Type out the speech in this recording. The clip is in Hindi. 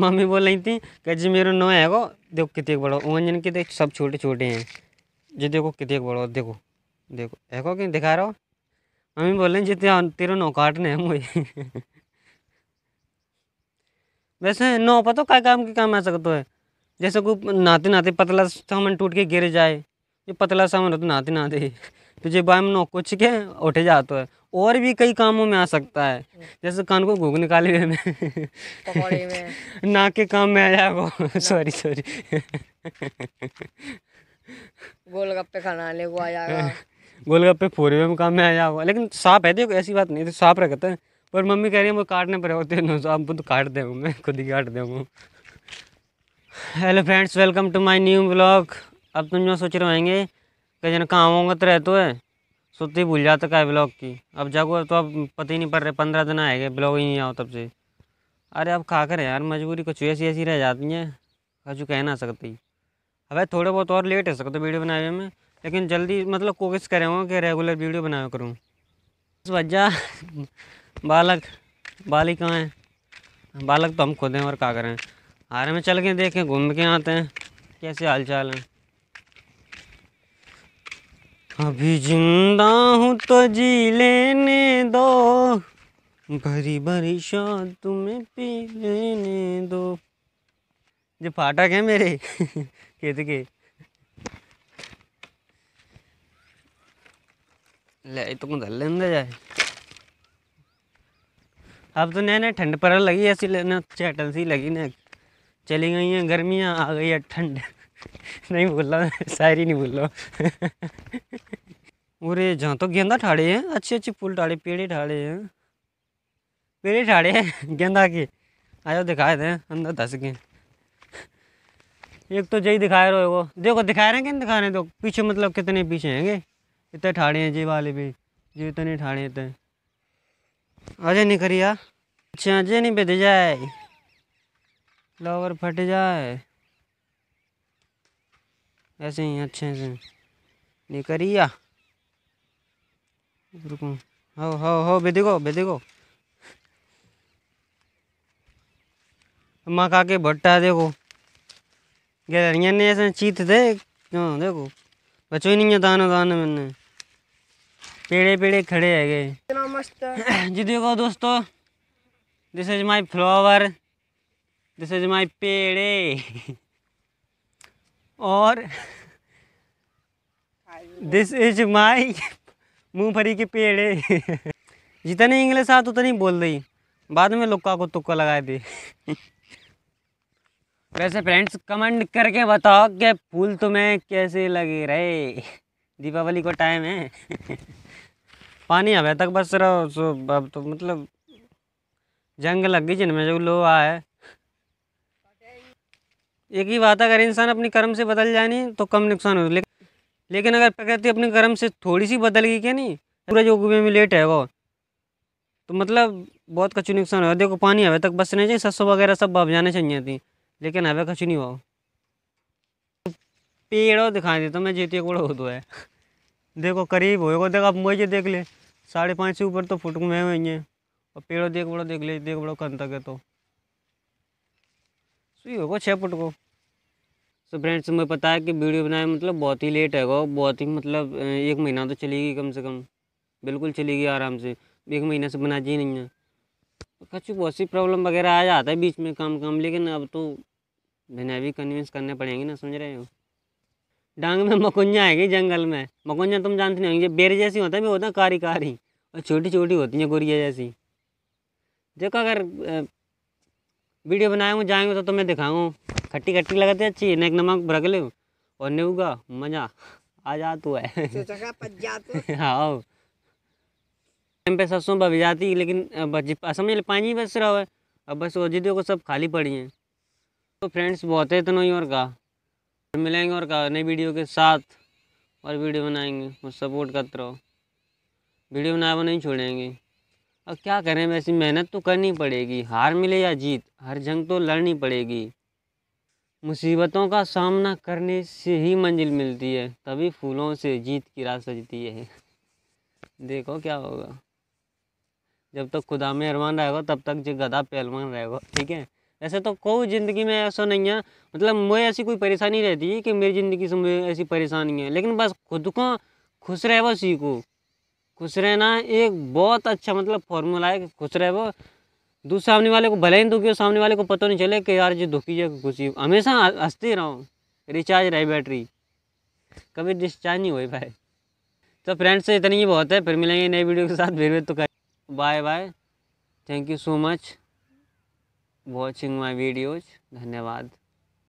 मम्मी बोल रही थी कह जी मेरा नौ है देखो कितने बड़ो ओंजन के देख सब छोटे छोटे हैं जी देखो कितने बड़ो देखो देखो है कहीं दिखा रहा हो मम्मी बोल रही जितने तेरा नौ काटने हैं मुझे वैसे नौ पता का काम के काम आ सकता है जैसे को नाते नाते पतला सामान टूट के गिर जाए ये पतला सामान हो तो नाते नाते तुझे तो बाय में नौ कुछ के उठे जाता है और भी कई कामों में आ सकता है हम्म। जैसे कान को घूघ निकाले हुए में, नाक के काम में आ जाएगा सॉरी सॉरी गोलगप्पे खाने ले आ जाएगा गोलगप्पे फोरवे में काम में आ जाओ लेकिन साफ है देखो ऐसी बात नहीं तो साफ रखते हैं पर मम्मी कह रही है वो काटने पर होते हैं तो आप बुद्ध काट दे मैं खुद ही काट दे hello friends welcome to my new blog अब तुम जो सोच रहे होंगे कहीं जन कहाँ होंगे तो रहते है सुती भूल जाता है ब्लॉग की अब जागो तो अब पता ही नहीं पड़ रहे पंद्रह दिन आए गए ब्लॉग ही नहीं आओ तब से अरे अब खा कर यार मजबूरी कुछ ऐसी ऐसी रह जाती है जो कह ना सकती अब थोड़े बहुत और लेट हो सकते वीडियो बनाने में लेकिन जल्दी मतलब कोशिश करे हूँ कि रेगुलर वीडियो बनाया करूँ बस वजह बालक बाली कहाँ हैं बालक तो हम खुद हैं और क्या करें हारे में चल के देखें घूम के आते हैं कैसे हाल चाल हैं अभी जिंदा हूँ तो जी लेने दो भरी भरी शाद तुम्हें पी लेने दो जो फाटक है मेरे खेत के ले तो धल ले जाए अब तो नया नया ठंड पर लगी ऐसी चैटल सी लगी ना चली गई हैं गर्मियाँ आ गई है ठंड नहीं बोल रहा शायरी नहीं बोल रहा हूँ अरे जहाँ तो गेंदा ठाड़े हैं अच्छे अच्छे फूल ठाड़े पेड़े ठाड़े हैं पेड़े ठाड़े हैं गेंदा के आ दिखाए दें अंदर धस के एक तो जय दिखाए रहे वो देखो दिखा रहे हैं कि नहीं दिखा रहे हैं तो पीछे मतलब कितने पीछे हैंगे इतने ठाड़े हैं जे वाले भी जे इतने ठाड़े इतने अजय अच्छा, नहीं करिया अच्छा अजय नहीं बेद जाए फ्लावर फट जाए ऐसे ही अच्छे से लेकर ही रुको हो हो हो बेदिको बेदिको मका के भट्टा देखो गहरिया ने ऐसे चीत दे क्यों देखो बचो ही नहीं है दाना दाना मैंने पेड़े पेड़े खड़े है गए जी देखो दोस्तों this is my flower this is my पेड़े और दिस इज माई मूँगफली के पेड़ है जितने इंग्लिश आता उतनी बोल दी बाद में लुक्का को तुक्का लगा दी वैसे फ्रेंड्स कमेंट करके बताओ कि फूल तुम्हें कैसे लगे रहे दीपावली को टाइम है पानी अभी तक बस रहो अब तो मतलब जंग लग गई जिनमें जो लोग आए एक ही बात है अगर इंसान अपने कर्म से बदल जाए नहीं तो कम नुकसान हो लेकिन लेकिन अगर प्रकृति अपने कर्म से थोड़ी सी बदल गई क्या नहीं जो गुबे में लेट है वो तो मतलब बहुत कचू नुकसान हो देखो पानी हवे तक बचने चाहिए सस्सों वगैरह सब बब जाने चाहिए थी लेकिन हवे कचू नहीं हुआ पेड़ और दिखा देता तो मैं जीती कूड़ा हो तो है देखो करीब हो देखो आप मुझे देख ले साढ़े पाँच से ऊपर तो फुटक में हुई हैं और पेड़ों देख बड़ो देख ले देख बड़ो कंतक तक है तो सो तो होगा छः फुट को सो फ्रेंड्स मुझे पता है कि वीडियो बनाए मतलब बहुत ही लेट है बहुत ही मतलब एक महीना तो चलेगी कम से कम बिल्कुल चलेगी आराम से एक महीने से बनाती नहीं है तो कुछ बहुत सी प्रॉब्लम वगैरह आ जाता है बीच में काम काम लेकिन अब तो मैंने भी कन्विंस करने पड़ेंगे ना समझ रहे हो डांग में मकुंजा आएगी जंगल में मकुंजा तुम जानते नहीं होंगे बेर जैसी होता है भी होता है कारी कारी और छोटी छोटी होती है गोरिया जैसी देखो अगर वीडियो बनाएंगे जाएंगे तो तुम्हें दिखाऊँ खट्टी खट्टी लगाते अच्छी नेक नमक भरग ले और नेऊगा मजा आ जा तू है हाँ टाइम पे सरसों बह जाती लेकिन समझ ले पानी बस रहा है अब बस वो जिदियों को सब खाली पड़ी हैं तो फ्रेंड्स बहुत है इतना ही और कहा मिलेंगे और कहा नई वीडियो के साथ और वीडियो बनाएंगे और सपोर्ट करते रहो वीडियो बनाए वो नहीं छोड़ेंगे अब क्या करें वैसे मेहनत तो करनी पड़ेगी हार मिले या जीत हर जंग तो लड़नी पड़ेगी मुसीबतों का सामना करने से ही मंजिल मिलती है तभी फूलों से जीत की राह सजती है देखो क्या होगा जब तक खुदा में अरमान रहेगा तब तक जो गधा पहलवान रहेगा ठीक है ऐसे तो कोई ज़िंदगी में ऐसा नहीं है मतलब मुझे ऐसी कोई परेशानी रहती है कि मेरी ज़िंदगी से मुझे ऐसी परेशानी है लेकिन बस खुद को खुश रह वो सीखो खुश रहना एक बहुत अच्छा मतलब फॉर्मूला है खुश रहे वो दूसरे सामने वाले को भले ही दुखी हो सामने वाले को पता नहीं चले कि यार जो दुखी है खुशी हमेशा हंसते रहो रिचार्ज रहे बैटरी कभी डिस्चार्ज नहीं हुई भाई तो फ्रेंड्स से इतनी ही बहुत है फिर मिलेंगे नई वीडियो के साथ फिर तो कर bye bye thank you so much watching my videos धन्यवाद